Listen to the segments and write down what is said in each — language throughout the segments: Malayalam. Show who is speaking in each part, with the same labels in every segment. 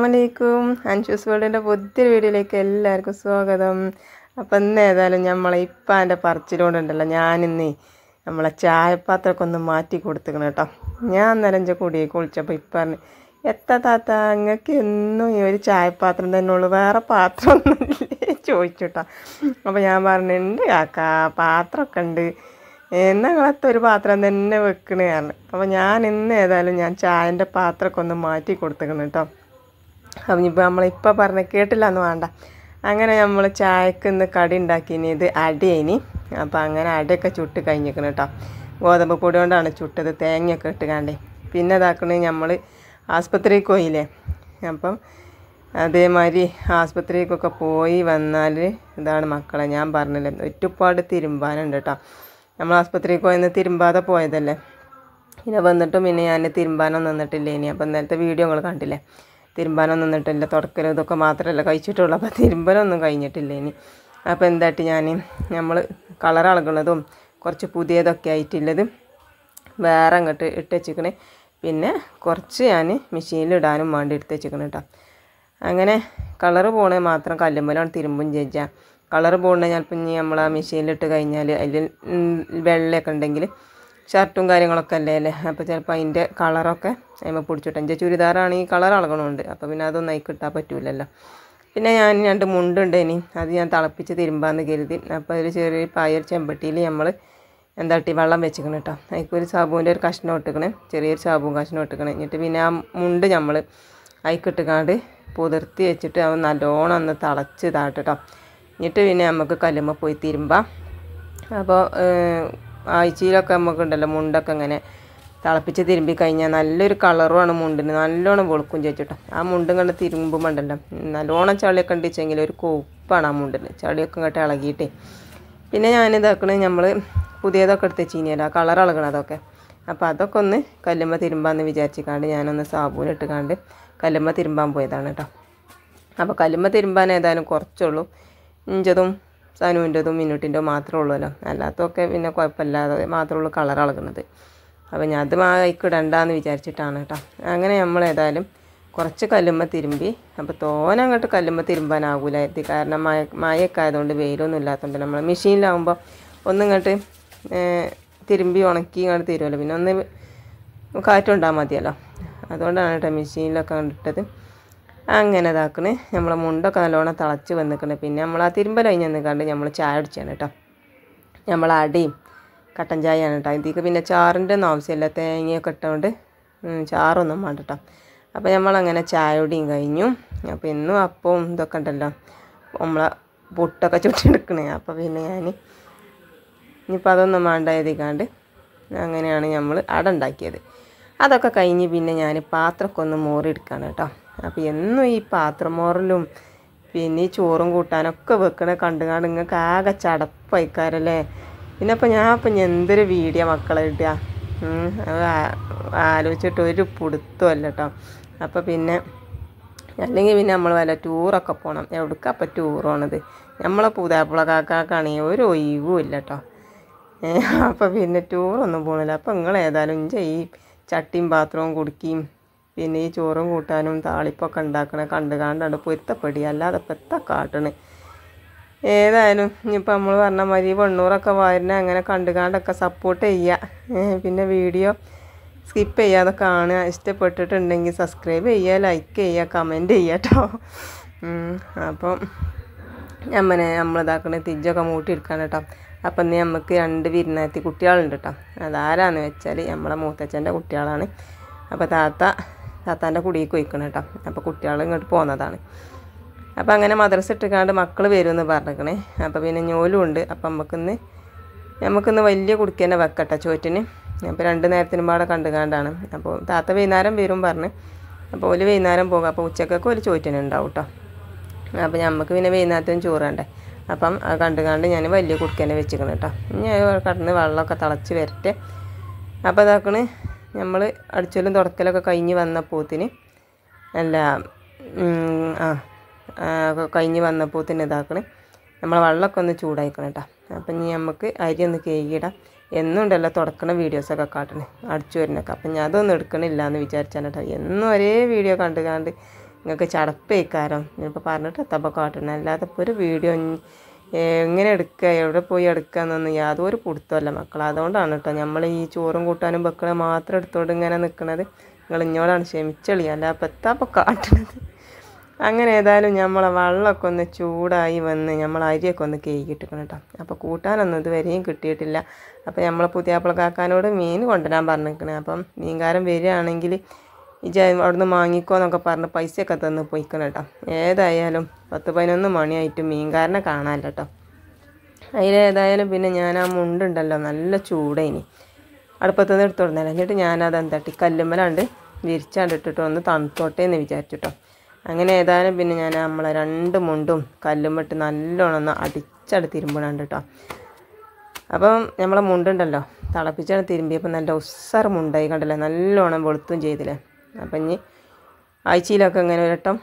Speaker 1: വലൈക്കും അൻഷൂസ് വേൾഡിൻ്റെ പുതിയൊരു വീഡിയോയിലേക്ക് എല്ലാവർക്കും സ്വാഗതം അപ്പം ഇന്ന് ഏതായാലും നമ്മളെ പറച്ചിലോണ്ട് ഉണ്ടല്ലോ ഞാനിന്നേ നമ്മളെ ചായപാത്രമൊക്കെ ഒന്ന് മാറ്റി കൊടുത്തിക്കണം കേട്ടോ ഞാൻ അന്നേരം എൻ്റെ കുടിയെ കുളിച്ചപ്പോൾ പറഞ്ഞു എത്താ താത്ത അങ്ങക്ക് എന്നും ഈ ഒരു ചായപാത്രം തന്നെ ഉള്ളൂ വേറെ പാത്രമൊന്നുമില്ലേ ചോദിച്ചു കേട്ടോ അപ്പോൾ ഞാൻ പറഞ്ഞിട്ടുണ്ട് കാക്ക പാത്രമൊക്കെ ഉണ്ട് എന്നങ്ങളത്തെ ഒരു പാത്രം തന്നെ വെക്കണേ ആണ് അപ്പോൾ ഞാൻ ഇന്ന് ഏതായാലും ഞാൻ ചായൻ്റെ പാത്രമൊക്കെ ഒന്ന് മാറ്റി കൊടുത്തേക്കണം കേട്ടോ ഇനിയിപ്പോൾ നമ്മളിപ്പോൾ പറഞ്ഞ കേട്ടില്ല എന്ന് വേണ്ട അങ്ങനെ നമ്മൾ ചായക്ക് ഇന്ന് കടി ഉണ്ടാക്കിനി ഇത് ഇനി അപ്പോൾ അങ്ങനെ അടിയൊക്കെ ചുട്ട് കഴിഞ്ഞിരിക്കണം കേട്ടോ ഗോതമ്പ് പൊടി കൊണ്ടാണ് ചുട്ടത് തേങ്ങയൊക്കെ ഇട്ട് കണ്ടേ പിന്നെ ഇതാക്കണേ നമ്മൾ ആസ്പത്രിക്ക് പോയില്ലേ അപ്പം അതേമാതിരി ആസ്പത്രിക്കൊക്കെ പോയി വന്നാൽ ഇതാണ് മക്കളെ ഞാൻ പറഞ്ഞില്ലേ ഒറ്റപ്പാട് തിരുമ്പാനുണ്ട് കേട്ടോ നമ്മൾ ആസ്പത്രിക്ക് പോയെന്ന് തിരുമ്പാതെ പോയതല്ലേ പിന്നെ വന്നിട്ടും പിന്നെ ഞാൻ തിരുമ്പാനൊന്നും നിന്നിട്ടില്ല ഇനി അപ്പം ഇന്നലത്തെ വീഡിയോ നിങ്ങൾ കണ്ടില്ലേ തിരുമ്പാനൊന്നും നിന്നിട്ടില്ല തുടക്കലും ഇതൊക്കെ മാത്രമല്ല കഴിച്ചിട്ടുള്ളൂ അപ്പോൾ തിരുമ്പലൊന്നും കഴിഞ്ഞിട്ടില്ല ഇനി അപ്പോൾ എന്തായിട്ട് ഞാൻ നമ്മൾ കളർ അളകുന്നതും കുറച്ച് പുതിയതൊക്കെ ആയിട്ടുള്ളത് വേറെ അങ്ങോട്ട് ഇട്ട് വെച്ചിക്കണേ പിന്നെ കുറച്ച് ഞാൻ മെഷീനിൽ ഇടാനും വേണ്ടി എടുത്ത് വെച്ചിരിക്കണം കേട്ടോ അങ്ങനെ കളറ് പോകണേ മാത്രം കല്ലുമ്പലാണ് തിരുമ്പും ചേച്ചാൽ കളറ് പോകണേ ചിലപ്പോൾ ഇനി നമ്മൾ ആ മെഷീനിലിട്ട് കഴിഞ്ഞാൽ അതിൽ വെള്ളയൊക്കെ ഉണ്ടെങ്കിൽ ഷർട്ടും കാര്യങ്ങളൊക്കെ അല്ലേ അല്ലേ അപ്പോൾ ചിലപ്പോൾ അതിൻ്റെ കളറൊക്കെ അതിമ പിടിച്ചിട്ട് എൻ്റെ ചുരിദാറാണ് ഈ കളർ അളകണമുണ്ട് അപ്പോൾ പിന്നെ അതൊന്നും അതിൽ കിട്ടാൻ പറ്റൂലല്ലോ പിന്നെ ഞാൻ രണ്ട് മുണ്ടുണ്ട് ഇനി അത് ഞാൻ തിളപ്പിച്ച് തിരുമ്പാന്ന് കരുതി അപ്പോൾ അതിൽ ചെറിയ പായൊരു ചെമ്പട്ടിയിൽ നമ്മൾ എന്താട്ടി വെള്ളം വെച്ചിക്കണം കേട്ടോ അതിൽക്കൊരു സാബുവിൻ്റെ ഒരു കഷ്ണം ഇട്ടുക്കണേ ചെറിയൊരു സാബു കഷ്ണം ഇട്ടുക്കണേ എന്നിട്ട് പിന്നെ ആ മുണ്ട് നമ്മൾ അതിക്കിട്ടുകാണ്ട് പുതിർത്തി വെച്ചിട്ട് അവൻ നല്ലോണം ഒന്ന് തിളച്ച് ഇതാട്ടോ എന്നിട്ട് പിന്നെ നമുക്ക് കല്ലുമ്പോൾ പോയി തിരുമ്പാം അപ്പോൾ ആഴ്ചയിലൊക്കെ നമുക്കുണ്ടല്ലോ മുണ്ടൊക്കെ ഇങ്ങനെ തിളപ്പിച്ച് തിരുമ്പി കഴിഞ്ഞാൽ നല്ലൊരു കളറുമാണ് മുണ്ടിന് നല്ലോണം വെളുക്കും ചേച്ചിട്ടോ ആ മുണ്ടും കണ്ട് തിരുമ്പുമ്പോൾ ഉണ്ടല്ലോ നല്ലോണം ചളിയൊക്കെ ഉണ്ട് വെച്ചെങ്കിൽ ഒരു കൊപ്പാണ് ആ മുണ്ടിന് ചളിയൊക്കെ ഇങ്ങോട്ട് ഇളകിയിട്ടേ പിന്നെ ഞാൻ ഇതാക്കണത് നമ്മൾ പുതിയതൊക്കെ എടുത്ത് ചീനിയല്ല കളർ ഇളകണം അതൊക്കെ അപ്പോൾ അതൊക്കെ ഒന്ന് കല്ലുമ്പ തിരുമ്പാന്ന് വിചാരിച്ചിക്കാണ്ട് ഞാനൊന്ന് സാബൂൻ ഇട്ട് കണ്ട് കല്ലുമ്മ തിരുമ്പാൻ പോയതാണ് കേട്ടോ അപ്പോൾ കല്ലുമ്പ തിരുമ്പാൻ ഏതായാലും കുറച്ചുള്ളൂ ഇഞ്ചതും സനുവിൻ്റെതും മിന്നുട്ടിൻ്റെതും മാത്രമേ ഉള്ളൂല്ലോ അല്ലാത്തതൊക്കെ പിന്നെ കുഴപ്പമില്ലാതെ മാത്രമേ ഉള്ളൂ കളർ ഇളകുന്നത് അപ്പോൾ ഞാൻ അത് മായ്ക്കിടണ്ടെന്ന് വിചാരിച്ചിട്ടാണ് കേട്ടോ അങ്ങനെ നമ്മൾ ഏതായാലും കുറച്ച് കല്ലുമ്മ തിരുമ്പി അപ്പോൾ തോന അങ്ങോട്ട് കല്ലുമ്മ തിരുമ്പാനാകൂലായിരുന്നു കാരണം മഴ മഴയൊക്കെ ആയതുകൊണ്ട് വെയിലൊന്നും ഇല്ലാത്തതുകൊണ്ട് നമ്മൾ മെഷീനിലാവുമ്പോൾ ഇങ്ങോട്ട് തിരുമ്പി ഉണക്കി ഇങ്ങോട്ട് തരുമല്ലോ പിന്നെ ഒന്ന് കാറ്റുണ്ടാകാൻ മതിയല്ലോ അതുകൊണ്ടാണ് കേട്ടോ മെഷീനിലൊക്കെ കണ്ടിട്ടത് അങ്ങനെ ഇതാക്കണ് നമ്മളെ മുണ്ടൊക്കെ നല്ലോണം തിളച്ച് വന്നിക്കണ് പിന്നെ നമ്മൾ ആ തിരുമ്പൽ കഴിഞ്ഞ് കണ്ട് നമ്മൾ ചായ അടിച്ചാണ് കേട്ടോ നമ്മൾ അടിയും കട്ടൻ ചായയാണ് കേട്ടോ ഇതിക്ക് പിന്നെ ചാറിൻ്റെ ഒന്നും ആവശ്യമില്ല തേങ്ങയൊക്കെ ഇട്ടുകൊണ്ട് ചാറൊന്നും വേണ്ട കേട്ടോ അപ്പോൾ നമ്മളങ്ങനെ ചായയോടെയും കഴിഞ്ഞു അപ്പോൾ ഇന്നും അപ്പവും ഇതൊക്കെ ഉണ്ടല്ലോ നമ്മളെ പൊട്ടൊക്കെ ചുട്ടെടുക്കണേ അപ്പോൾ പിന്നെ ഞാൻ ഇനിയിപ്പോൾ അതൊന്നും വേണ്ട എഴുതിക്കാണ്ട് അങ്ങനെയാണ് നമ്മൾ അട ഉണ്ടാക്കിയത് അതൊക്കെ കഴിഞ്ഞ് പിന്നെ ഞാൻ പാത്രമൊക്കെ ഒന്ന് മോറിയെടുക്കുകയാണ് കേട്ടോ അപ്പം എന്നും ഈ പാത്രമോറലും പിന്നെ ഈ ചോറും കൂട്ടാനൊക്കെ വെക്കണ കണ്ടുകാണ്ട് നിങ്ങൾക്ക് ആകെ ചടപ്പായിക്കാരല്ലേ പിന്നെ ഞാൻ അപ്പം എന്തൊരു വീഡിയോ മക്കളെ ഇടുക ആലോചിച്ചിട്ട് ഒരു പിടുത്തമല്ല കേട്ടോ അപ്പം പിന്നെ അല്ലെങ്കിൽ പിന്നെ നമ്മൾ വല്ല ടൂറൊക്കെ പോകണം എവിടേക്കാ അപ്പം ടൂറാണത് നമ്മളെ പുതാപ്പുള കാക്കാക്കാണെങ്കിൽ ഒരു ഒഴിവും ഇല്ല കേട്ടോ അപ്പം പിന്നെ ടൂറൊന്നും പോകണില്ല അപ്പം നിങ്ങൾ ഏതായാലും ഈ ചട്ടിയും പാത്രവും കുടുക്കിയും പിന്നെ ഈ ചോറും കൂട്ടാനും താളിപ്പൊക്കെ ഉണ്ടാക്കണ കണ്ട് കാണ്ടാണ് പൊരുത്തപ്പെടി അല്ലാതെ പെത്ത കാട്ടണ് ഏതായാലും ഇപ്പം നമ്മൾ പറഞ്ഞ മതി വെണ്ണൂറൊക്കെ വാരുന്ന അങ്ങനെ കണ്ട് കണ്ടൊക്കെ സപ്പോർട്ട് ചെയ്യുക പിന്നെ വീഡിയോ സ്കിപ്പ് ചെയ്യാതെ കാണുക ഇഷ്ടപ്പെട്ടിട്ടുണ്ടെങ്കിൽ സബ്സ്ക്രൈബ് ചെയ്യുക ലൈക്ക് ചെയ്യുക കമൻറ്റ് ചെയ്യുക കേട്ടോ അപ്പം അമ്മനെ നമ്മളിതാക്കണ തിജൊക്കെ മൂട്ടിയെടുക്കാൻ കേട്ടോ അപ്പം നീ നമുക്ക് രണ്ട് വിരുന്നാത്തി കുട്ടികളുണ്ട് കേട്ടോ അതാരാന്ന് വെച്ചാൽ നമ്മളെ മൂത്തച്ഛൻ്റെ കുട്ടികളാണ് അപ്പോൾ താത്ത താത്താൻ്റെ കുടിയിൽ കൊയ്ക്കണം കേട്ടോ അപ്പോൾ കുട്ടികൾ ഇങ്ങോട്ട് പോകുന്നതാണ് അപ്പോൾ അങ്ങനെ മദ്രസ ഇട്ടിക്കാണ്ട് മക്കൾ എന്ന് പറഞ്ഞേക്കണേ അപ്പോൾ പിന്നെ ഞോലും ഉണ്ട് അപ്പം നമുക്കിന്ന് നമുക്കിന്ന് വലിയ കുടിക്കന്നെ വെക്കട്ടെ ചോറ്റിന് അപ്പോൾ രണ്ട് നേരത്തിനും പാടെ കണ്ടുകാണ്ടാണ് അപ്പോൾ താത്ത വൈകുന്നേരം വരും പറഞ്ഞ് അപ്പോൾ ഒരു വൈകുന്നേരം പോകും അപ്പോൾ ഉച്ചക്കൊക്കെ ഒരു ഉണ്ടാവും കേട്ടോ അപ്പോൾ നമുക്ക് പിന്നെ വൈകുന്നേരത്തും ചോറേണ്ടേ അപ്പം കണ്ട് കണ്ട് ഞാൻ വലിയ കുടിക്കന്നെ വെച്ചിരിക്കണം കേട്ടോ ഇനി കടന്ന് വെള്ളമൊക്കെ തിളച്ച് വരട്ടെ അപ്പോൾ അതാക്കണ് നമ്മൾ അടിച്ചാലും തുടക്കലൊക്കെ കഴിഞ്ഞ് വന്നപ്പോത്തിന് അല്ല ആ കഴിഞ്ഞ് വന്നപ്പോത്തിന് ഇതാക്കണേ നമ്മൾ വെള്ളമൊക്കെ ഒന്ന് ചൂടായിക്കണം കേട്ടോ അപ്പം ഇനി നമുക്ക് അരി ഒന്ന് കേകിയിടാം എന്നുണ്ടല്ലോ തുടക്കണ വീഡിയോസൊക്കെ കാട്ടണേ അടിച്ചു വരുന്നൊക്കെ അപ്പം ഞാൻ അതൊന്നും എടുക്കണില്ല എന്ന് വിചാരിച്ചാണ് കേട്ടോ എന്നും ഒരേ വീഡിയോ കണ്ടുകാണ്ട് കണ്ട് നിങ്ങൾക്ക് ചടപ്പേക്കാരം ഞാനിപ്പോൾ പറഞ്ഞിട്ട് എത്തപ്പോൾ കാട്ടണേ അല്ലാതെ ഇപ്പോൾ ഒരു വീഡിയോ എങ്ങനെ എടുക്കുക എവിടെ പോയി എടുക്കുക എന്നൊന്നും യാതൊരു പിടുത്തമല്ല മക്കൾ അതുകൊണ്ടാണ് കേട്ടോ നമ്മൾ ഈ ചോറും കൂട്ടാനും വെക്കണ മാത്രം എടുത്തുകൊണ്ട് ഇങ്ങനെ നിൽക്കുന്നത് നിങ്ങൾ ഇഞ്ഞോടാണ് ക്ഷമിച്ചളി അല്ല അപ്പം എത്താപ്പോൾ കാട്ടണത് അങ്ങനെ ഏതായാലും നമ്മളെ വെള്ളമൊക്കെ ഒന്ന് ചൂടായി വന്ന് നമ്മൾ അരിയൊക്കെ ഒന്ന് കേക്കിട്ടിക്കണം കേട്ടോ അപ്പോൾ കൂട്ടാനൊന്നും ഇതുവരെയും കിട്ടിയിട്ടില്ല അപ്പോൾ നമ്മൾ പുതിയ കാക്കാനോട് മീൻ കൊണ്ടുവരാൻ പറഞ്ഞിരിക്കണേ അപ്പം മീൻകാരൻ വരികയാണെങ്കിൽ ഇജ അവിടുന്ന് വാങ്ങിക്കോ എന്നൊക്കെ പറഞ്ഞ് പൈസയൊക്കെ തന്ന് പോയിക്കണം കേട്ടോ ഏതായാലും പത്ത് പതിനൊന്ന് മണിയായിട്ട് മീൻകാരനെ കാണാനില്ല കേട്ടോ അതിലേതായാലും പിന്നെ ഞാൻ ആ മുണ്ടുണ്ടല്ലോ നല്ല ചൂടേനി അടുപ്പത്തു നിന്ന് എടുത്തു കൊടുത്തേ എന്നിട്ട് ഞാനത് എന്താട്ടി കല്ലുമ്മലാണ്ട് വിരിച്ചാണ്ട് ഇട്ടിട്ട് ഒന്ന് തണുത്തോട്ടെ എന്ന് വിചാരിച്ചിട്ടോ അങ്ങനെ ഏതായാലും പിന്നെ ഞാൻ നമ്മളെ രണ്ട് മുണ്ടും കല്ലുമിട്ട് നല്ലോണം ഒന്ന് അടിച്ചടി തിരുമ്പണുണ്ട് കേട്ടോ അപ്പം നമ്മളെ മുണ്ടുണ്ടല്ലോ തിളപ്പിച്ചാണ് തിരുമ്പിയപ്പോൾ നല്ല ഉസ്സർ മുണ്ടായി കണ്ടല്ലേ നല്ലോണം വെളുത്തും ചെയ്തില്ലേ അപ്പം ഇനി ആഴ്ചയിലൊക്കെ ഇങ്ങനെ ഒരട്ടം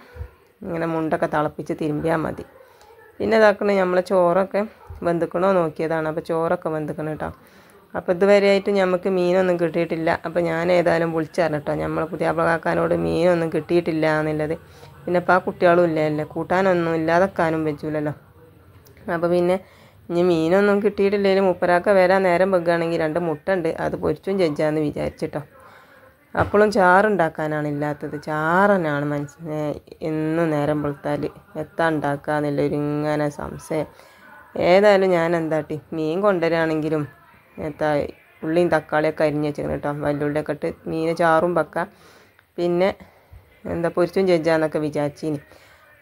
Speaker 1: ഇങ്ങനെ മുണ്ടൊക്കെ തിളപ്പിച്ച് തിരുമ്പിയാൽ മതി പിന്നെ ഇതാക്കണേ നമ്മൾ ചോറൊക്കെ വെന്തുക്കണോ നോക്കിയതാണ് അപ്പോൾ ചോറൊക്കെ വെന്തുക്കണം കേട്ടോ അപ്പോൾ ഇതുവരെയായിട്ട് നമുക്ക് മീനൊന്നും കിട്ടിയിട്ടില്ല അപ്പോൾ ഞാൻ ഏതായാലും വിളിച്ചായിരുന്നു കേട്ടോ നമ്മൾ പുതിയ കാക്കാനോട് മീനൊന്നും കിട്ടിയിട്ടില്ല എന്നുള്ളത് പിന്നെ ഇപ്പോൾ ആ കുട്ടികളും ഇല്ലല്ലേ കൂട്ടാനൊന്നും ഇല്ലാതെക്കാനും പറ്റൂലല്ലോ അപ്പോൾ പിന്നെ ഇനി മീനൊന്നും കിട്ടിയിട്ടില്ലെങ്കിലും മുപ്പരാക്ക വരാൻ നേരം വെക്കുകയാണെങ്കിൽ രണ്ട് മുട്ടുണ്ട് അത് പൊരിച്ചും ജഡ്ജാന്ന് വിചാരിച്ചിട്ടോ അപ്പോളും ചാറുണ്ടാക്കാനാണ് ഇല്ലാത്തത് ചാറനാണ് മനുഷ്യനെ എന്നും നേരം പൊളുത്താൽ എത്താൻ ഉണ്ടാക്കുക എന്നുള്ളൊരു ഇങ്ങനെ സംശയം ഏതായാലും ഞാൻ എന്താട്ടി മീൻ കൊണ്ടുവരികയാണെങ്കിലും എത്താ ഉള്ളിയും തക്കാളിയൊക്കെ അരിഞ്ഞ് വെച്ചിരുന്നു കേട്ടോ വല്ലുള്ളിയൊക്കെ ഇട്ട് മീൻ ചാറും വെക്കാം പിന്നെ എന്താ പൊരിച്ചും ചെഞ്ചാന്നൊക്കെ വിചാരിച്ചിനി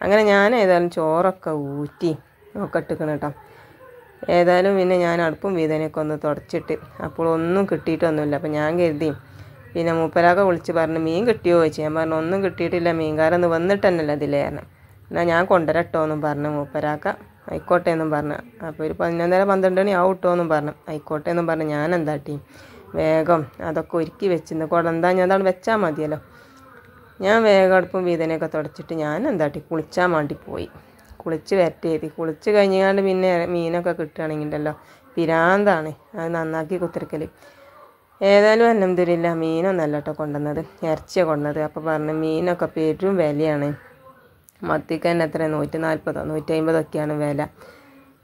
Speaker 1: അങ്ങനെ ഞാൻ ഏതായാലും ചോറൊക്കെ ഊറ്റി ഒക്കെ ഇട്ടിക്കണം കേട്ടോ ഏതായാലും പിന്നെ ഞാൻ അടുപ്പും വീതനൊക്കെ ഒന്ന് തുടച്ചിട്ട് അപ്പോൾ ഒന്നും കിട്ടിയിട്ടൊന്നുമില്ല അപ്പോൾ ഞാൻ കരുതി പിന്നെ മൂപ്പരാകെ വിളിച്ച് പറഞ്ഞു മീൻ കിട്ടിയോ ചോദിച്ചു ഞാൻ പറഞ്ഞു ഒന്നും കിട്ടിയിട്ടില്ല മീൻകാരൊന്ന് വന്നിട്ട് വന്നിട്ടെന്നല്ല അതിലേ എന്നാൽ ഞാൻ കൊണ്ടുവരട്ടോ എന്നും പറഞ്ഞു മൂപ്പരാക്ക ആയിക്കോട്ടെ എന്നും പറഞ്ഞു അപ്പോൾ ഒരു പതിനൊന്നര പന്ത്രണ്ട് മണി ആവും എന്നും പറഞ്ഞു ആയിക്കോട്ടെ എന്നും പറഞ്ഞു ഞാൻ എന്താട്ടി വേഗം അതൊക്കെ ഒരുക്കി വെച്ചിരുന്നു കുടന്താ ഞാൻ അതാണ് വെച്ചാൽ മതിയല്ലോ ഞാൻ വേഗം അടുപ്പും വീതനെയൊക്കെ തുടച്ചിട്ട് ഞാൻ എന്താട്ടി കുളിച്ചാൽ വേണ്ടി പോയി കുളിച്ച് വരട്ടി ചെയ്തി കുളിച്ച് കഴിഞ്ഞാണ്ട് പിന്നെ മീനൊക്കെ ഉണ്ടല്ലോ പിരാന്താണ് അത് നന്നാക്കി കുത്തിരിക്കൽ ഏതായാലും അലഹമ്മദില്ല മീനൊന്നല്ല കേട്ടോ കൊണ്ടുവന്നത് ഇറച്ചിയാണ് കൊണ്ടുവന്നത് അപ്പോൾ പറഞ്ഞു മീനൊക്കെ പേരും വിലയാണ് മത്തിക്ക് തന്നെ എത്ര നൂറ്റി നാൽപ്പതോ നൂറ്റി അമ്പതൊക്കെയാണ് വില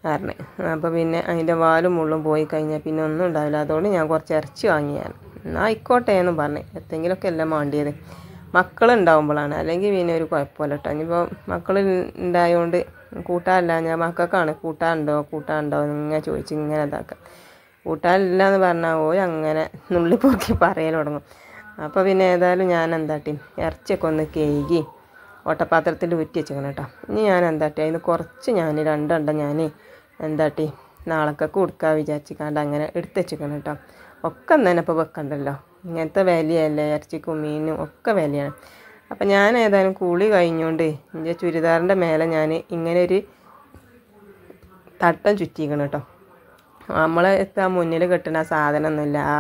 Speaker 1: കാരണം അപ്പോൾ പിന്നെ അതിൻ്റെ വാലും മുള്ളും പോയി കഴിഞ്ഞാൽ പിന്നെ ഒന്നും ഉണ്ടാവില്ല അതുകൊണ്ട് ഞാൻ കുറച്ച് ഇറച്ചി വാങ്ങിയാണ് എന്നാൽ ആയിക്കോട്ടെ എന്ന് പറഞ്ഞു എന്തെങ്കിലുമൊക്കെ എല്ലാം വേണ്ടിയത് മക്കളുണ്ടാവുമ്പോഴാണ് അല്ലെങ്കിൽ പിന്നെ ഒരു കുഴപ്പമില്ല കേട്ടോ ഇനിയിപ്പോൾ മക്കൾ ഉണ്ടായതുകൊണ്ട് കൂട്ടാല്ല ഞാൻ മക്കൾക്കാണ് കൂട്ടാണ്ടോ കൂട്ടാണ്ടോ എന്ന് ഇങ്ങനെ ചോദിച്ച് ഇങ്ങനെ ഇതാക്കുക കൂട്ടാനില്ല എന്ന് പറഞ്ഞാൽ ഓ അങ്ങനെ നുള്ളി പൊക്കി പറയൽ തുടങ്ങും അപ്പോൾ പിന്നെ ഏതായാലും ഞാൻ എന്താട്ടി ഇറച്ചിയൊക്കെ ഒന്ന് കേകി ഓട്ടപാത്രത്തിൽ ഊറ്റി വെച്ചേക്കണം കേട്ടോ ഇനി ഞാൻ എന്താട്ടി അതിന് കുറച്ച് ഞാൻ രണ്ടെണ്ണം ഞാൻ എന്താട്ടി നാളേക്കൊക്കെ കൊടുക്കാൻ വിചാരിച്ചിക്കാണ്ട് അങ്ങനെ എടുത്ത് വെച്ചേക്കണം കേട്ടോ ഒക്കെ തന്നെ ഇപ്പോൾ വെക്കണ്ടല്ലോ ഇങ്ങനത്തെ വിലയല്ലേ ഇറച്ചിക്കും മീനും ഒക്കെ വിലയാണ് അപ്പം ഞാൻ ഏതായാലും കൂളി കഴിഞ്ഞുകൊണ്ട് എൻ്റെ ചുരിദാറിൻ്റെ മേലെ ഞാൻ ഇങ്ങനെ ഒരു തട്ടം ചുറ്റിക്കണം കേട്ടോ നമ്മൾ എത്താൻ മുന്നിൽ കിട്ടുന്ന സാധനമൊന്നുമില്ല ആ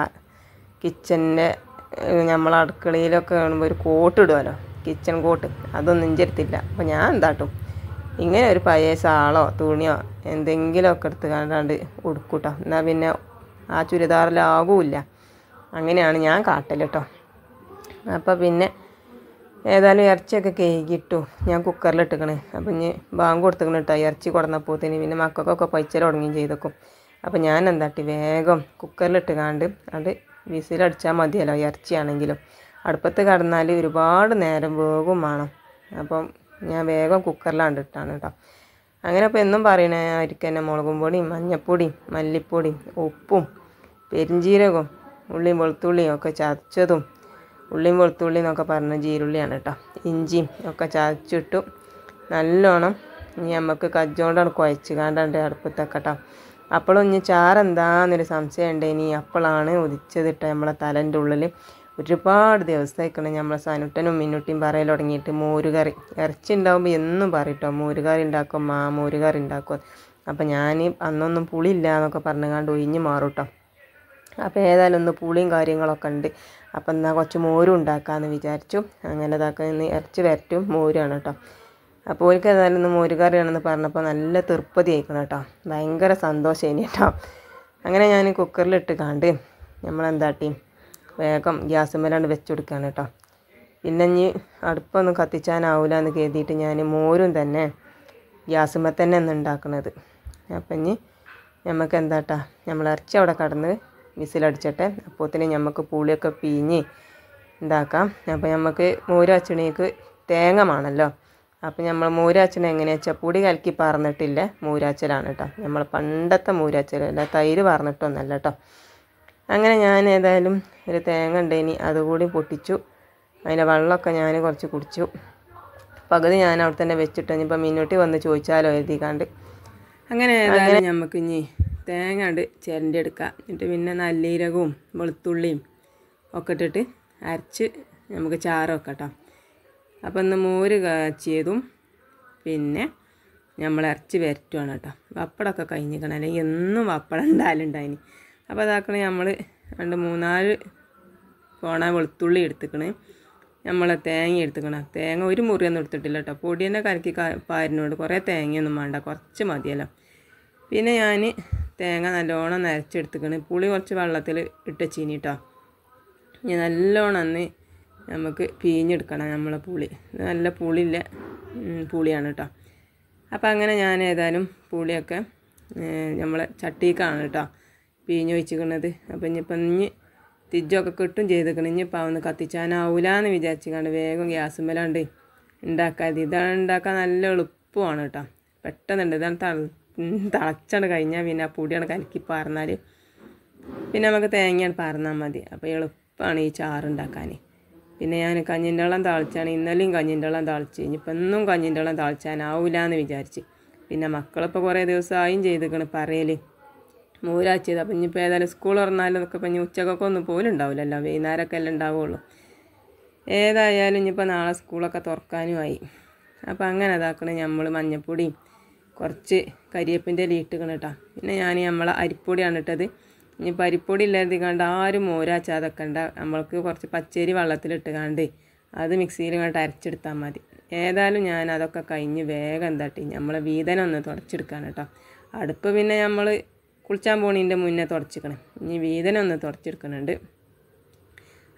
Speaker 1: കിച്ചൻ്റെ നമ്മൾ അടുക്കളയിലൊക്കെ കാണുമ്പോൾ ഒരു കോട്ട് ഇടുമല്ലോ കിച്ചൺ കോട്ട് അതൊന്നും ചെരുത്തില്ല അപ്പോൾ ഞാൻ എന്താട്ടും ഇങ്ങനെ ഒരു പഴയ സാളോ തുണിയോ എന്തെങ്കിലുമൊക്കെ എടുത്ത് കണ്ടാണ്ട് ഉടുക്കൂട്ടോ എന്നാൽ പിന്നെ ആ ചുരിദാറിലാകൂല്ല അങ്ങനെയാണ് ഞാൻ കാട്ടൽ കേട്ടോ അപ്പോൾ പിന്നെ ഏതായാലും ഇറച്ചിയൊക്കെ കേക്കിട്ടു ഞാൻ കുക്കറിലിട്ടുക്കണേ അപ്പം ഇനി ബാങ്ക് കൊടുത്തിക്കണ കേട്ടോ ഇറച്ചി കൊടുന്നപ്പോത്തിന് പിന്നെ മക്കൾക്കൊക്കെ പൈച്ചൽ തുടങ്ങുകയും ചെയ്തേക്കും അപ്പോൾ ഞാൻ എന്താട്ടി വേഗം കുക്കറിലിട്ട് കാണ്ട് അത് വിസിലടിച്ചാൽ മതിയല്ലോ ഇറച്ചിയാണെങ്കിലും അടുപ്പത്ത് കടന്നാൽ ഒരുപാട് നേരം വേഗം വേണം അപ്പം ഞാൻ വേഗം കുക്കറിലാണ് ഇട്ടാണ് കേട്ടോ അങ്ങനെ അപ്പോൾ എന്നും പറയണേ ആയിരിക്കും തന്നെ മുളകും പൊടിയും മഞ്ഞപ്പൊടിയും മല്ലിപ്പൊടിയും ഉപ്പും പെരിഞ്ചീരകവും ഉള്ളിയും വെളുത്തുള്ളിയും ഒക്കെ ചതച്ചതും ഉള്ളിയും വെളുത്തുള്ളി എന്നൊക്കെ പറഞ്ഞ ജീരുള്ളിയാണ് കേട്ടോ ഇഞ്ചിയും ഒക്കെ ചതച്ചിട്ടു നല്ലോണം ഇനി നമുക്ക് കജ്ജോണ്ടാണ് കുഴച്ച് കാണ്ടാണ്ട് അടുപ്പത്തൊക്കെ കേട്ടോ അപ്പോഴൊന്ന് ചാറെന്താന്നൊരു സംശയം ഇനി അപ്പോളാണ് ഉദിച്ചതിട്ട് നമ്മളെ തലൻ്റെ ഉള്ളിൽ ഒരുപാട് ദിവസമായിക്കണം നമ്മളെ സനുട്ടനും മിന്നുട്ടിയും പറയൽ തുടങ്ങിയിട്ട് മോരുകറി ഇറച്ചി ഉണ്ടാകുമ്പോൾ എന്നും പറയട്ടോ മോരുകറി ഉണ്ടാക്കും മാ മോരുകറി ഉണ്ടാക്കും അപ്പം ഞാൻ അന്നൊന്നും പുളി എന്നൊക്കെ പറഞ്ഞുകൊണ്ട് ഒഴിഞ്ഞ് മാറും അപ്പോൾ ഏതായാലും ഒന്ന് പുളിയും കാര്യങ്ങളൊക്കെ ഉണ്ട് അപ്പം എന്നാൽ കുറച്ച് മോരും ഉണ്ടാക്കാമെന്ന് വിചാരിച്ചു അങ്ങനെ ഇതാക്കുന്ന ഇറച്ചി വരറ്റും മോരാണ് കേട്ടോ അപ്പോൾ ഓർക്ക് ഏതായാലും ഇന്ന് മോരുകറിയാണെന്ന് പറഞ്ഞപ്പോൾ നല്ല തൃപ്പതി ആയിക്കണം കേട്ടോ ഭയങ്കര സന്തോഷമായിനി കേട്ടോ അങ്ങനെ ഞാൻ കുക്കറിലിട്ട് കാണ്ട് നമ്മളെന്താട്ടി വേഗം ഗ്യാസ് മേലാണ്ട് വെച്ച് കൊടുക്കുകയാണ് കേട്ടോ പിന്നെ ഇനി അടുപ്പൊന്നും കത്തിച്ചാനാവില്ല എന്ന് കരുതിയിട്ട് ഞാൻ മോരും തന്നെ മേൽ തന്നെ ഒന്ന് ഉണ്ടാക്കുന്നത് അപ്പം ഇനി നമുക്ക് എന്താട്ടാ നമ്മൾ ഇറച്ചി അവിടെ കടന്ന് അപ്പോൾ തന്നെ നമുക്ക് പുളിയൊക്കെ പിഞ്ഞ് ഉണ്ടാക്കാം അപ്പോൾ നമുക്ക് മോര് അച്ചണിക്ക് തേങ്ങ വേണമല്ലോ അപ്പോൾ നമ്മൾ മൂരാച്ചന എങ്ങനെയാ വെച്ചാൽ പൊടി കലക്കി പാർന്നിട്ടില്ല മൂരാച്ചലാണ് കേട്ടോ നമ്മൾ പണ്ടത്തെ മൂരാച്ചലല്ല തൈര് പറഞ്ഞിട്ടൊന്നല്ല കേട്ടോ അങ്ങനെ ഞാൻ ഏതായാലും ഒരു തേങ്ങ ഉണ്ടേനി അതുകൂടി പൊട്ടിച്ചു അതിൻ്റെ വെള്ളമൊക്കെ ഞാൻ കുറച്ച് കുടിച്ചു പകുതി ഞാൻ അവിടെ തന്നെ വെച്ചിട്ട് ഇനിയിപ്പോൾ മിന്നൂട്ടി വന്ന് ചോദിച്ചാലോ എഴുതിക്കാണ്ട് അങ്ങനെ ഏതായാലും നമുക്ക് ഇനി തേങ്ങ ഉണ്ട് ചിരണ്ടി എടുക്കാം എന്നിട്ട് പിന്നെ നല്ലീരകവും വെളുത്തുള്ളിയും ഒക്കെ ഇട്ടിട്ട് അരച്ച് നമുക്ക് ചാറ് വെക്കാം കേട്ടോ അപ്പം ഇന്ന് മോര് കാച്ചിയതും പിന്നെ നമ്മൾ ഇറച്ചി വരറ്റുവാണ് കേട്ടോ വപ്പടമൊക്കെ കഴിഞ്ഞിരിക്കണം അല്ലെങ്കിൽ എന്നും വപ്പടം ഉണ്ടായാലുണ്ടായിന് അപ്പോൾ അതാക്കണേ നമ്മൾ രണ്ട് മൂന്നാല് കോണ വെളുത്തുള്ളി എടുത്തുക്കണേ നമ്മൾ തേങ്ങ എടുത്തുക്കണം തേങ്ങ ഒരു മുറിയൊന്നും എടുത്തിട്ടില്ല കേട്ടോ പൊടി തന്നെ കലക്കി പാരിനോട് കുറേ തേങ്ങയൊന്നും വേണ്ട കുറച്ച് മതിയല്ലോ പിന്നെ ഞാൻ തേങ്ങ നല്ലോണം നരച്ചെടുത്തുക്കണ് പുളി കുറച്ച് വെള്ളത്തിൽ ഇട്ട് ചീനി കേട്ടോ ഞാൻ നല്ലോണം അന്ന് നമുക്ക് പിഴിഞ്ഞെടുക്കണം നമ്മളെ പുളി നല്ല പുളിയില്ല പുളിയാണ് കേട്ടോ അപ്പോൾ അങ്ങനെ ഞാൻ ഏതായാലും പുളിയൊക്കെ നമ്മളെ ചട്ടിക്കാണ് കേട്ടോ പിഴിഞ്ഞ് വെച്ചിരിക്കുന്നത് അപ്പം ഇനിയിപ്പം ഇനി തിജ്ജൊക്കെ കിട്ടും ചെയ്തേക്കണം ഇനിയിപ്പോൾ അവന്ന് കത്തിച്ചാനാവൂലെന്ന് വിചാരിച്ചിക്കാണ്ട് വേഗം മേലാണ്ട് ഉണ്ടാക്കാതി ഇതാണ് ഉണ്ടാക്കാൻ നല്ല എളുപ്പമാണ് കേട്ടോ പെട്ടെന്നുണ്ട് ഇതാണ് തള തിളച്ചാണ് കഴിഞ്ഞാൽ പിന്നെ ആ പൊടിയാണ് കലക്കി പാർന്നാൽ പിന്നെ നമുക്ക് തേങ്ങയാണ് പാർന്നാൽ മതി അപ്പോൾ എളുപ്പമാണ് ഈ ചാറുണ്ടാക്കാൻ പിന്നെ ഞാൻ കഞ്ഞിൻ്റെ വെള്ളം തളിച്ചാണ് ഇന്നലെയും കഞ്ഞിൻ്റെ വെള്ളം തളിച്ച് ഇനിയിപ്പോൾ ഒന്നും കഞ്ഞിൻ്റെ വെള്ളം തളിച്ചാനാവില്ല എന്ന് വിചാരിച്ച് പിന്നെ മക്കളിപ്പോൾ കുറേ ദിവസമായും ചെയ്തിരിക്കണ് പറയൽ മൂരാഴ്ചയത് അപ്പം ഇനിയിപ്പോൾ ഏതായാലും സ്കൂൾ തുറന്നാലും ഒക്കെ ഇപ്പം ഇനി ഉച്ചക്കൊക്കെ ഒന്നും പോലും ഉണ്ടാവില്ലല്ലോ വൈകുന്നേരമൊക്കെ എല്ലാം ഉണ്ടാവുള്ളൂ ഏതായാലും ഇനിയിപ്പോൾ നാളെ സ്കൂളൊക്കെ തുറക്കാനുമായി അപ്പം അങ്ങനെ ഇതാക്കണ നമ്മൾ മഞ്ഞപ്പൊടിയും കുറച്ച് കരിയപ്പിൻ്റെ ഇല കേട്ടോ പിന്നെ ഞാൻ നമ്മളെ അരിപ്പൊടിയാണ് ഇട്ടത് ഇനി പരിപ്പൊടി ഇല്ലാതെ കണ്ട് ആരും ചാതക്കണ്ട നമ്മൾക്ക് കുറച്ച് പച്ചരി വെള്ളത്തിലിട്ട് കണ്ട് അത് മിക്സിയിൽ കണ്ട് അരച്ചെടുത്താൽ മതി ഏതായാലും ഞാൻ അതൊക്കെ കഴിഞ്ഞ് വേഗം തട്ടി നമ്മളെ വീതനം ഒന്ന് തുടച്ചെടുക്കാൻ കേട്ടോ അടുപ്പ് പിന്നെ നമ്മൾ കുളിച്ചാൻ പോണീൻ്റെ മുന്നേ തുടച്ചിക്കണം ഇനി വീതനം ഒന്ന് തുടച്ചെടുക്കുന്നുണ്ട്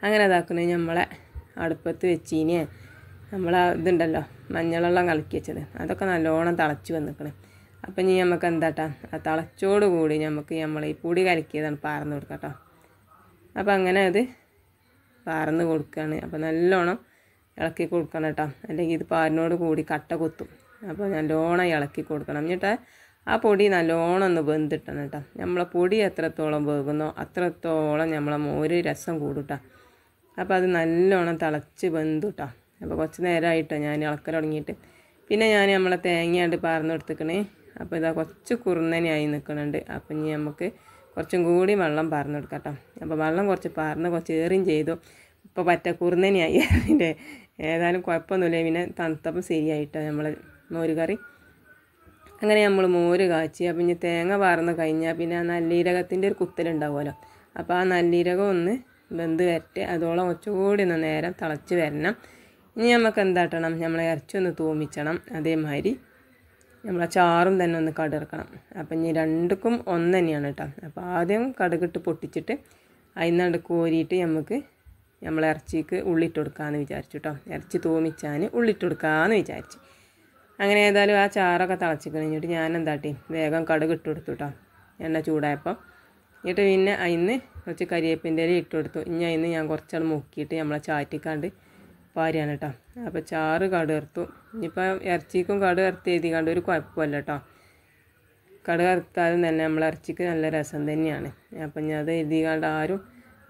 Speaker 1: അങ്ങനെ ഇതാക്കണേ നമ്മളെ അടുപ്പത്ത് വെച്ചീനെ നമ്മളെ ഇതുണ്ടല്ലോ മഞ്ഞളെല്ലാം കലക്കി വെച്ചത് അതൊക്കെ നല്ലോണം തിളച്ച് വന്നിക്കണം അപ്പം ഇനി നമുക്ക് എന്താട്ടാ ആ തിളച്ചോട് കൂടി നമുക്ക് നമ്മൾ ഈ പൊടി കലക്കിയതാണ് പാർന്ന് കൊടുക്കാം അപ്പം അങ്ങനെ അത് പാർന്ന് കൊടുക്കുകയാണ് അപ്പം നല്ലോണം ഇളക്കി കൊടുക്കണം കേട്ടോ അല്ലെങ്കിൽ ഇത് പാറിനോട് കൂടി കട്ട കൊത്തും അപ്പോൾ നല്ലോണം ഇളക്കി കൊടുക്കണം എന്നിട്ട് ആ പൊടി നല്ലോണം ഒന്ന് വെന്തിട്ടണം കേട്ടോ നമ്മളെ പൊടി എത്രത്തോളം വേകുന്നോ അത്രത്തോളം നമ്മളെ മോര് രസം കൂടുട്ടാ അപ്പോൾ അത് നല്ലോണം തിളച്ച് വെന്തു അപ്പോൾ കുറച്ച് നേരമായിട്ടോ ഞാൻ ഇളക്കൽ തുടങ്ങിയിട്ട് പിന്നെ ഞാൻ നമ്മളെ തേങ്ങയാണ്ട് പാർന്ന് കൊടുത്തേക്കണേ അപ്പോൾ ഇതാ കുറച്ച് കുറുന്നനെയായി നിൽക്കുന്നുണ്ട് അപ്പം ഇനി നമുക്ക് കുറച്ചും കൂടി വെള്ളം പാർന്നു കൊടുക്കാം കേട്ടോ അപ്പോൾ വെള്ളം കുറച്ച് പാർന്ന് കുറച്ച് ഏറിയും ചെയ്തു ഇപ്പോൾ പറ്റ കുറുന്നനെയായി അതിൻ്റെ ഏതായാലും കുഴപ്പമൊന്നുമില്ല പിന്നെ തണുത്തപ്പം ശരിയായിട്ടോ നമ്മൾ മോര് കറി അങ്ങനെ നമ്മൾ മോര് കാച്ചി അപ്പം ഇനി തേങ്ങ പാർന്ന് കഴിഞ്ഞാൽ പിന്നെ ആ നല്ലീരകത്തിൻ്റെ ഒരു കുത്തലുണ്ടാവുമല്ലോ അപ്പോൾ ആ നല്ലീരകം ഒന്ന് വെന്ത് വരട്ടെ അതോളം ഒച്ചുകൂടി ഒന്ന് നേരം തിളച്ച് വരണം ഇനി നമുക്ക് എന്താട്ടണം നമ്മൾ ഇറച്ചി ഒന്ന് തൂമിച്ചണം അതേമാതിരി നമ്മൾ ആ ചാറും തന്നെ ഒന്ന് കടുക്കണം അപ്പം ഇനി രണ്ടുക്കും ഒന്ന് തന്നെയാണ് കേട്ടോ അപ്പോൾ ആദ്യം കടുകിട്ട് പൊട്ടിച്ചിട്ട് അതിന്നാണ്ട് കോരിയിട്ട് നമുക്ക് നമ്മൾ ഇറച്ചിക്ക് ഉള്ളിട്ട് കൊടുക്കാമെന്ന് വിചാരിച്ചു കേട്ടോ ഇറച്ചി തോമിച്ചാൽ ഉള്ളിട്ട് കൊടുക്കാമെന്ന് വിചാരിച്ചു അങ്ങനെ ഏതായാലും ആ ചാറൊക്കെ തിളച്ച് കഴിഞ്ഞിട്ട് ഞാൻ എന്താട്ടി വേഗം കടുകിട്ട് കൊടുത്തു കേട്ടോ എണ്ണ ചൂടായപ്പോൾ എന്നിട്ട് പിന്നെ അതിന് കുറച്ച് കരിയേപ്പിൻ്റെ ഇട്ട് കൊടുത്തു ഇനി അതിന് ഞാൻ കുറച്ചാൾ മുക്കിയിട്ട് നമ്മളെ ചാറ്റിക്കാണ്ട് പാരിയാണ് കേട്ടോ അപ്പോൾ ചാറ് കട് കറുത്തു ഇനിയിപ്പോൾ ഇറച്ചിക്കും കട് ഇറത്തി എഴുതി കണ്ട് ഒരു കുഴപ്പമില്ല കേട്ടോ കട് ഇറത്താലും തന്നെ നമ്മൾ ഇറച്ചിക്ക് നല്ല രസം തന്നെയാണ് അപ്പം ഞാൻ അത് എഴുതി കണ്ട് ആരും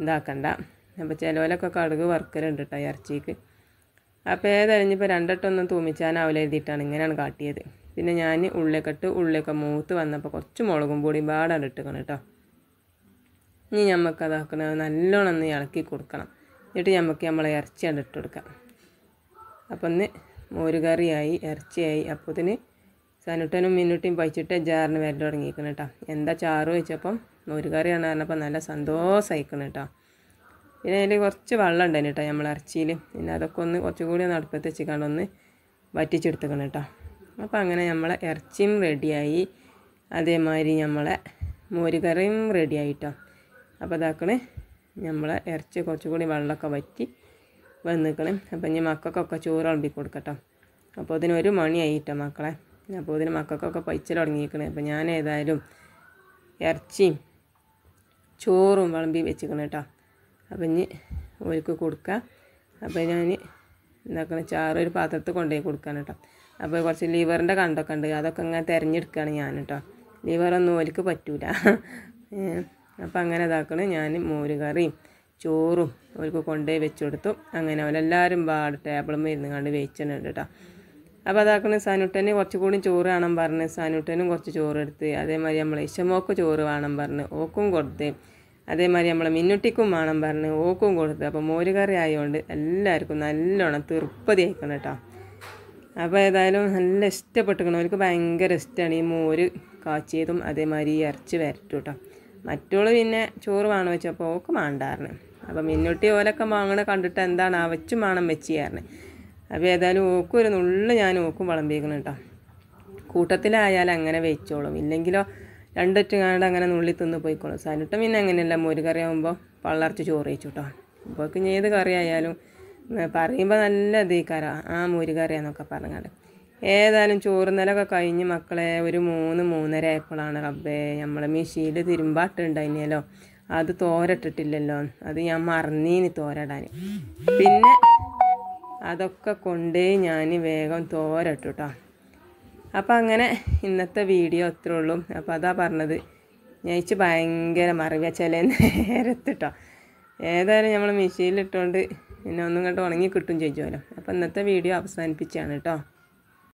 Speaker 1: ഇതാക്കണ്ട അപ്പം ചിലവിലൊക്കെ കടുക് വറുക്കലുണ്ട് കേട്ടോ ഇറച്ചിക്ക് അപ്പോൾ ഏതറിഞ്ഞിപ്പോൾ രണ്ടിട്ടൊന്നും തൂമിച്ചാനാവില്ല എഴുതിയിട്ടാണ് ഇങ്ങനെയാണ് കാട്ടിയത് പിന്നെ ഞാൻ ഉള്ളിലേക്കിട്ട് ഉള്ളിയൊക്കെ മൂത്ത് വന്നപ്പോൾ കുറച്ച് മുളകും പൊടിയും പാടാണ് ഇട്ടുക്കണം കേട്ടോ ഇനി നമുക്കതാക്കണത് നല്ലോണം ഒന്ന് ഇളക്കി കൊടുക്കണം എന്നിട്ട് നമുക്ക് നമ്മളെ ഇറച്ചി ഇട്ട് കൊടുക്കാം അപ്പം ഒന്ന് മോരുകറിയായി ഇറച്ചിയായി അപ്പോൾ ഇതിന് സനുട്ടനും മിന്നുട്ടിയും പഴിച്ചിട്ട് ജാറിന് വരൽ തുടങ്ങിയിരിക്കണം കേട്ടോ എന്താ ചാറ് വെച്ചപ്പം മോരുകറിയാണ് പറഞ്ഞപ്പോൾ നല്ല സന്തോഷമായിരിക്കണം കേട്ടോ പിന്നെ അതിൽ കുറച്ച് വെള്ളം ഉണ്ടായിരുന്നു കേട്ടോ നമ്മൾ ഇറച്ചിയിൽ പിന്നെ അതൊക്കെ ഒന്ന് കുറച്ചും കൂടി ഒന്ന് അടുപ്പത്ത് വെച്ചിക്കാണ്ട് ഒന്ന് വറ്റിച്ചെടുത്തുക്കണം കേട്ടോ അപ്പോൾ അങ്ങനെ നമ്മളെ ഇറച്ചിയും റെഡിയായി അതേമാതിരി നമ്മളെ മോരുകറിയും റെഡിയായിട്ടോ അപ്പോൾ അതാക്കണേ നമ്മളെ ഇറച്ചി കുറച്ചുകൂടി വെള്ളമൊക്കെ വറ്റി വന്നിക്കണം അപ്പം ഇനി മക്കൾക്കൊക്കെ ചോറ് ഉളമ്പി കൊടുക്കട്ടോ അപ്പോൾ അതിന് ഒരു മണിയായിട്ടോ മക്കളെ അപ്പോൾ ഇതിന് മക്കൾക്കൊക്കെ പൈച്ചൽ തുടങ്ങിയിരിക്കണേ അപ്പം ഞാൻ ഏതായാലും ഇറച്ചിയും ചോറും വിളമ്പി വെച്ചിരിക്കണം കേട്ടോ അപ്പം ഇനി ഓർക്ക് കൊടുക്കുക അപ്പം ഞാൻ എന്താക്കണം ചാറൊരു ഒരു പാത്രത്തിൽ കൊണ്ടുപോയി കൊടുക്കാൻ കേട്ടോ അപ്പോൾ കുറച്ച് ലിവറിൻ്റെ കണ്ടൊക്കെ ഉണ്ട് അതൊക്കെ ഇങ്ങനെ തിരഞ്ഞെടുക്കുകയാണ് ഞാൻ കേട്ടോ ലിവറൊന്നും ഓലിക്ക് പറ്റൂല അപ്പോൾ അങ്ങനെ ഇതാക്കണ് ഞാൻ മോര് കറിയും ചോറും അവർക്ക് കൊണ്ടുപോയി വെച്ച് കൊടുത്തു അങ്ങനെ അവരെല്ലാവരും പാട് ടേബിളും ഇരുന്ന് കണ്ട് വെച്ചിട്ടുണ്ട് കേട്ടോ അപ്പോൾ അതാക്കണ കുറച്ച് കുറച്ചുകൂടി ചോറ് വേണം പറഞ്ഞ് സാനുട്ടനും കുറച്ച് ചോറ് എടുത്ത് അതേമാതിരി നമ്മളെ ഇഷമോക്ക് ചോറ് വേണം പറഞ്ഞ് ഓക്കും കൊടുത്ത് അതേമാതിരി നമ്മളെ മിന്നുട്ടിക്കും വേണം പറഞ്ഞ് ഓക്കും കൊടുത്ത് അപ്പോൾ മോര് കറി ആയതുകൊണ്ട് എല്ലാവർക്കും നല്ലോണം തൃപ്തി ആയിക്കണം കേട്ടോ അപ്പോൾ ഏതായാലും നല്ല ഇഷ്ടപ്പെട്ടിരിക്കണം അവർക്ക് ഭയങ്കര ഇഷ്ടമാണ് ഈ മോര് കാച്ചിയതും അതേമാതിരി ഇറച്ചി വരട്ടു കേട്ടോ മറ്റുള്ള പിന്നെ ചോറ് വേണം വെച്ചപ്പോൾ ഓക്ക് മാണ്ടാറിന് അപ്പം മിന്നുട്ടി ഓലൊക്കെ വാങ്ങണ കണ്ടിട്ട് എന്താണ് അവച്ചും വേണം വെച്ചിയാറിന് അപ്പോൾ ഏതായാലും ഓക്കും ഒരു നുള്ളിൽ ഞാൻ ഓക്കും വിളമ്പിക്കണം കേട്ടോ കൂട്ടത്തിലായാലും അങ്ങനെ വെച്ചോളും ഇല്ലെങ്കിലോ രണ്ടൊറ്റ കാണ്ട് അങ്ങനെ നുള്ളി തിന്ന് പോയിക്കോളും സാനിട്ടും പിന്നെ അങ്ങനെയല്ല മോരുകറി ആകുമ്പോൾ പള്ളർച്ച് ചോറ് വെച്ചു കേട്ടോ ഇപ്പോഴേക്കും ഏത് കറി ആയാലും പറയുമ്പോൾ നല്ല ഇതീക്കാരാണ് ആ മോരുകറിയാന്നൊക്കെ പറഞ്ഞാൽ ഏതായാലും ചോറുന്നലൊക്കെ കഴിഞ്ഞ് മക്കളെ ഒരു മൂന്ന് മൂന്നര ആയപ്പോഴാണ് റബ്ബേ നമ്മൾ മെഷീനിൽ തിരുമ്പാട്ടുണ്ടായിനല്ലോ അത് തോരട്ടിട്ടില്ലല്ലോ അത് ഞാൻ മറന്നീന് തോരടാൻ പിന്നെ അതൊക്കെ കൊണ്ടേ ഞാൻ വേഗം തോരട്ടു കേട്ടോ അപ്പം അങ്ങനെ ഇന്നത്തെ വീഡിയോ അത്രേ ഉള്ളൂ അപ്പോൾ അതാ പറഞ്ഞത് ഞായിച്ച് ഭയങ്കര മറിവ ചില നേരത്തിട്ടോ ഏതായാലും നമ്മൾ മെഷീനിലിട്ടുകൊണ്ട് പിന്നെ ഒന്നും കണ്ട് ഉണങ്ങി കിട്ടും ചോദിച്ചോലോ അപ്പോൾ ഇന്നത്തെ വീഡിയോ അവസാനിപ്പിച്ചാണ് കേട്ടോ